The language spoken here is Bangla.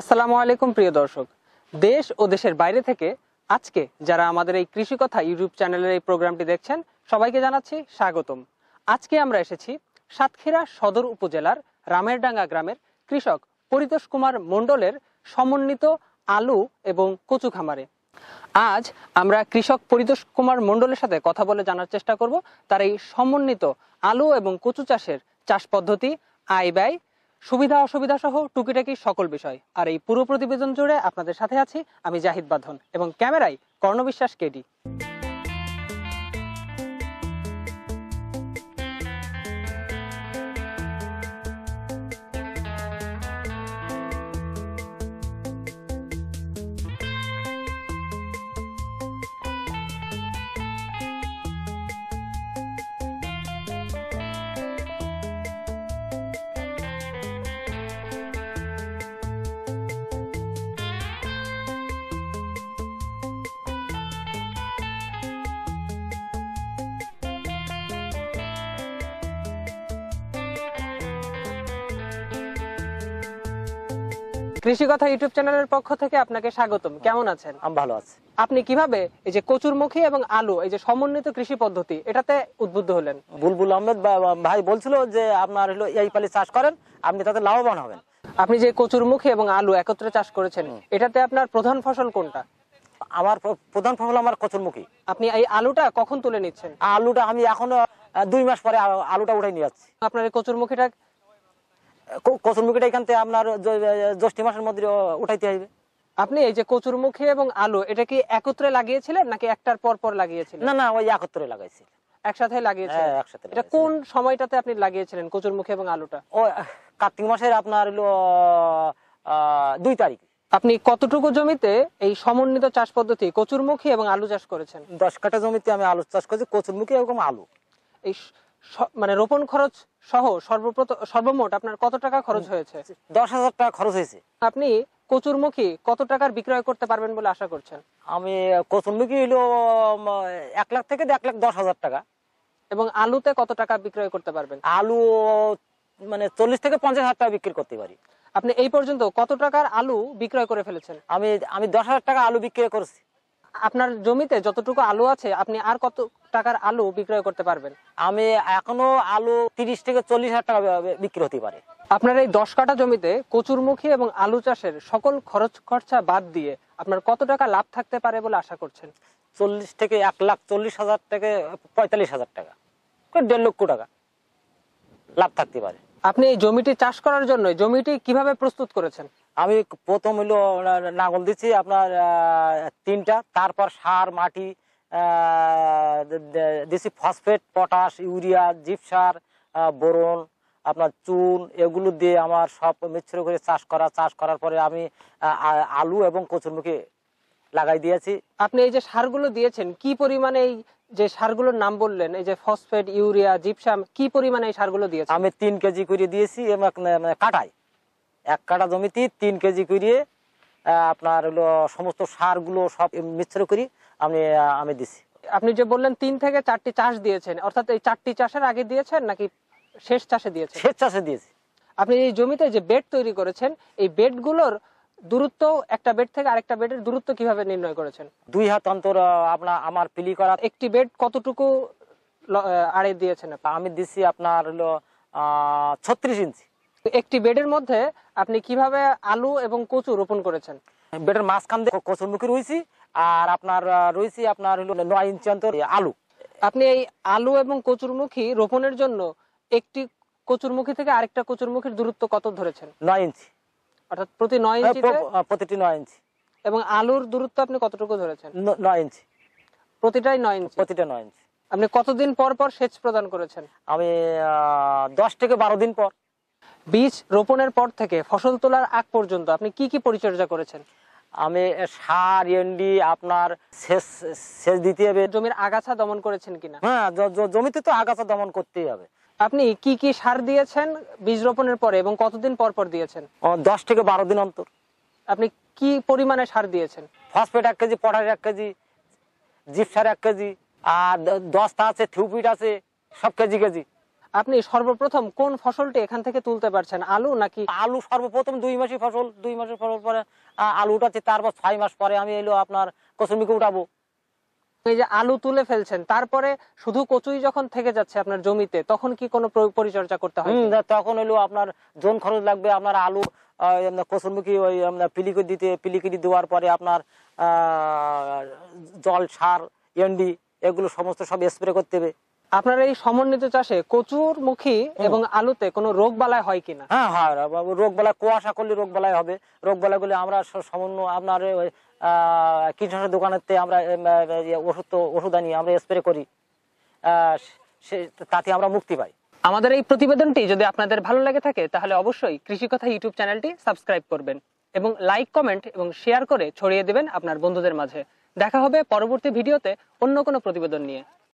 আসসালামু আলাইকুম প্রিয় দর্শক দেশ ও দেশের বাইরে থেকে আজকে যারা আমাদের এই কৃষি কথা ইউটিউব চ্যানেলের এই প্রোগ্রামটি দেখছেন সবাইকে জানাচ্ছি স্বাগতম আজকে আমরা এসেছি সাতক্ষীরা সদর উপজেলার রামেরডাঙ্গা গ্রামের কৃষক পরিতোষ কুমার মণ্ডলের সমন্বিত আলু এবং কচু খামারে আজ আমরা কৃষক পরিতোষ কুমার মণ্ডলের সাথে কথা বলে জানার চেষ্টা করব তার এই সমন্বিত আলু এবং কচু চাষের চাষ পদ্ধতি আয় ব্যয় সুবিধা অসুবিধা সহ টুকিটাকি সকল বিষয় আর এই পুরো প্রতিবেদন জুড়ে আপনাদের সাথে আছি আমি জাহিদ বাঁধন এবং ক্যামেরায় কর্ণবিশ্বাস কেডি কৃষি কথা ইউটিউব চ্যানেলের পক্ষ থেকে আপনাকে স্বাগতম কেমন আছেন আমি ভালো আছি আপনি কিভাবে এই যে কচুরমুখী এবং আলু এই যে সমন্বিত কৃষি পদ্ধতি এটাতে উদ্বুদ্ধ হলেন বুলবুল আহমেদ ভাই বলছিল যে আপনার হলো এই পালি চাষ করেন আপনি তাতে লাভবান হবেন আপনি যে কচুরমুখী এবং আলু একত্রে চাষ করেছেন এটাতে আপনার প্রধান ফসল কোনটা আমার প্রধান ফসল আমার কচুরমুখী আপনি এই আলুটা কখন তুলে নিচ্ছেন আলুটা আমি এখন দুই মাস পরে আলুটা উঠে নিয়ে যাচ্ছি আপনার এই কচুরমুখীটা কচুর এখান থেকে আপনার জ্যৈষ্ঠ মাসের মধ্যে উঠাইতে হইবে আপনি এই যে কচুর মুখী এবং আলু এটা কি একত্রে লাগিয়েছিলেন নাকি একটার পর পর লাগিয়েছিলেন না না ওই একত্রে লাগাইছিলেন একসাথে হ্যাঁ, কোন সময়টাতে আপনি লাগিয়েছিলেন কচুর মুখী এবং আলুটা ও কার্তিক মাসের আপনার দুই তারিখ আপনি কতটুকু জমিতে এই সমন্বিত চাষ পদ্ধতি কচুরমুখী এবং আলু চাষ করেছেন দশ কাঠা জমিতে আমি আলু চাষ করেছি কচুরমুখী এবং আলু এই মানে রোপণ খরচ সহ সর্বপ্রথম সর্বমোট আপনার কত টাকা খরচ হয়েছে দশ হাজার টাকা খরচ হয়েছে আপনি কচুরমুখী কত টাকার বিক্রয় করতে পারবেন বলে আশা করছেন আমি কচুরমুখী হইল এক লাখ থেকে এক লাখ দশ হাজার টাকা এবং আলুতে কত টাকা বিক্রয় করতে পারবেন আলু মানে চল্লিশ থেকে পঞ্চাশ হাজার টাকা বিক্রি করতে পারি আপনি এই পর্যন্ত কত টাকার আলু বিক্রয় করে ফেলেছেন আমি আমি দশ হাজার টাকা আলু বিক্রয় করেছি আপনার জমিতে যতটুকু আলু আছে আপনি আর কত টাকার আলু বিক্রয় করতে পারবেন আমি এখনো আলু তিরিশ থেকে চল্লিশ হাজার টাকা বিক্রি হতে পারে আপনার এই দশ কাটা জমিতে কচুরমুখী এবং আলু চাষের সকল খরচ খরচা বাদ দিয়ে আপনার কত টাকা লাভ থাকতে পারে বলে আশা করছেন চল্লিশ থেকে এক লাখ চল্লিশ হাজার থেকে পঁয়তাল্লিশ হাজার টাকা দেড় লক্ষ টাকা লাভ থাকতে পারে আপনি এই জমিটি চাষ করার জন্য জমিটি কিভাবে প্রস্তুত করেছেন আমি প্রথম হলো নাগল দিচ্ছি আপনার তিনটা তারপর সার মাটি দেশি ফসফেট পটাশ ইউরিয়া জিপসার বোরন আপনার চুন এগুলো দিয়ে আমার সব মিশ্র করে চাষ করা চাষ করার পরে আমি আলু এবং কচুরমুখী লাগাই দিয়েছি আপনি এই যে সারগুলো দিয়েছেন কি পরিমাণে এই যে সারগুলোর নাম বললেন এই যে ফসফেট ইউরিয়া জিপসাম কি পরিমাণে এই সারগুলো দিয়েছেন আমি তিন কেজি করে দিয়েছি এবং মানে- মানে কাটাই এক কাটা জমিতে তিন কেজি করিয়ে আপনার হলো সমস্ত গুলো সব মিশ্র করি আমি আমি দিছি আপনি যে বললেন তিন থেকে চারটি চাষ দিয়েছেন অর্থাৎ এই চারটি চাষের আগে দিয়েছেন নাকি শেষ চাষে দিয়েছেন শেষ চাষে দিয়েছি আপনি এই জমিতে যে বেড তৈরি করেছেন এই বেড গুলোর দূরত্ব একটা বেড থেকে আরেকটা বেডের দূরত্ব কিভাবে নির্ণয় করেছেন দুই হাত অন্তর আপনার আমার পিলি করা একটি বেড কতটুকু আড়ে দিয়েছেন আমি দিছি আপনার হলো ছত্রিশ ইঞ্চি একটি বেডের মধ্যে আপনি কিভাবে আলু এবং কচু রোপণ করেছেন বেডের মাঝখান দিয়ে কচুর মুখী রয়েছি আর আপনার রয়েছি আপনার হলো নয় ইঞ্চি অন্তর আলু আপনি এই আলু এবং কচুর কচুরমুখী রোপণের জন্য একটি কচুর কচুরমুখী থেকে আরেকটা কচুর কচুরমুখীর দূরত্ব কত ধরেছেন নয় ইঞ্চি অর্থাৎ প্রতি নয় হ্যাঁ, ইঞ্চি প্রতিটি নয় ইঞ্চি এবং আলুর দূরত্ব আপনি কতটুকু ধরেছেন নয় ইঞ্চি প্রতিটাই নয় ইঞ্চি প্রতিটা নয় ইঞ্চি আপনি কতদিন পর পর সেচ প্রদান করেছেন আমি দশ থেকে বারো দিন পর বীজ রোপণের পর থেকে ফসল তোলার আগ পর্যন্ত আপনি কি কি পরিচর্যা করেছেন আমি সার এনডি আপনার শেষ সেচ দিতে হবে জমির আগাছা দমন করেছেন কিনা হ্যাঁ জমিতে তো আগাছা দমন করতেই হবে আপনি কি কি সার দিয়েছেন বীজ রোপণের পরে এবং কতদিন পর পর দিয়েছেন দশ থেকে বারো দিন অন্তর আপনি কি পরিমাণে সার দিয়েছেন ফসফেট এক কেজি পটাশ এক কেজি জিপসার এক কেজি আর দশটা আছে থিউপিট আছে সব কেজি কেজি আপনি সর্বপ্রথম কোন ফসলটি এখান থেকে তুলতে পারছেন আলু নাকি আলু সর্বপ্রথম দুই মাসের ফসল দুই মাসের ফসল পরে আলু উঠাচ্ছি তারপর ছয় মাস পরে আমি এলো আপনার কচুমিকে উঠাবো এই যে আলু তুলে ফেলছেন তারপরে শুধু কচুই যখন থেকে যাচ্ছে আপনার জমিতে তখন কি কোনো পরিচর্যা করতে হয় তখন এলো আপনার জোন খরচ লাগবে আপনার আলু কসুরমুখী ওই পিলিকে দিতে পিলিকিটি দেওয়ার পরে আপনার জল সার এন্ডি এগুলো সমস্ত সব স্প্রে করতে হবে আপনার এই সমন্বিত চাষে কচুর মুখী এবং আলুতে কোনো রোগ বালাই হয় কিনা হ্যাঁ হ্যাঁ রোগ বালাই কুয়াশা করলে রোগ বালাই হবে রোগ গুলি আমরা সমন্বয় আপনার কীটনাশক দোকানেতে আমরা ইয়ে, ওষুধ ওষুধ আনি আমরা স্প্রে করি তাতে আমরা মুক্তি পাই আমাদের এই প্রতিবেদনটি যদি আপনাদের ভালো লাগে থাকে তাহলে অবশ্যই কৃষি কথা ইউটিউব চ্যানেলটি সাবস্ক্রাইব করবেন এবং লাইক কমেন্ট এবং শেয়ার করে ছড়িয়ে দেবেন আপনার বন্ধুদের মাঝে দেখা হবে পরবর্তী ভিডিওতে অন্য কোনো প্রতিবেদন নিয়ে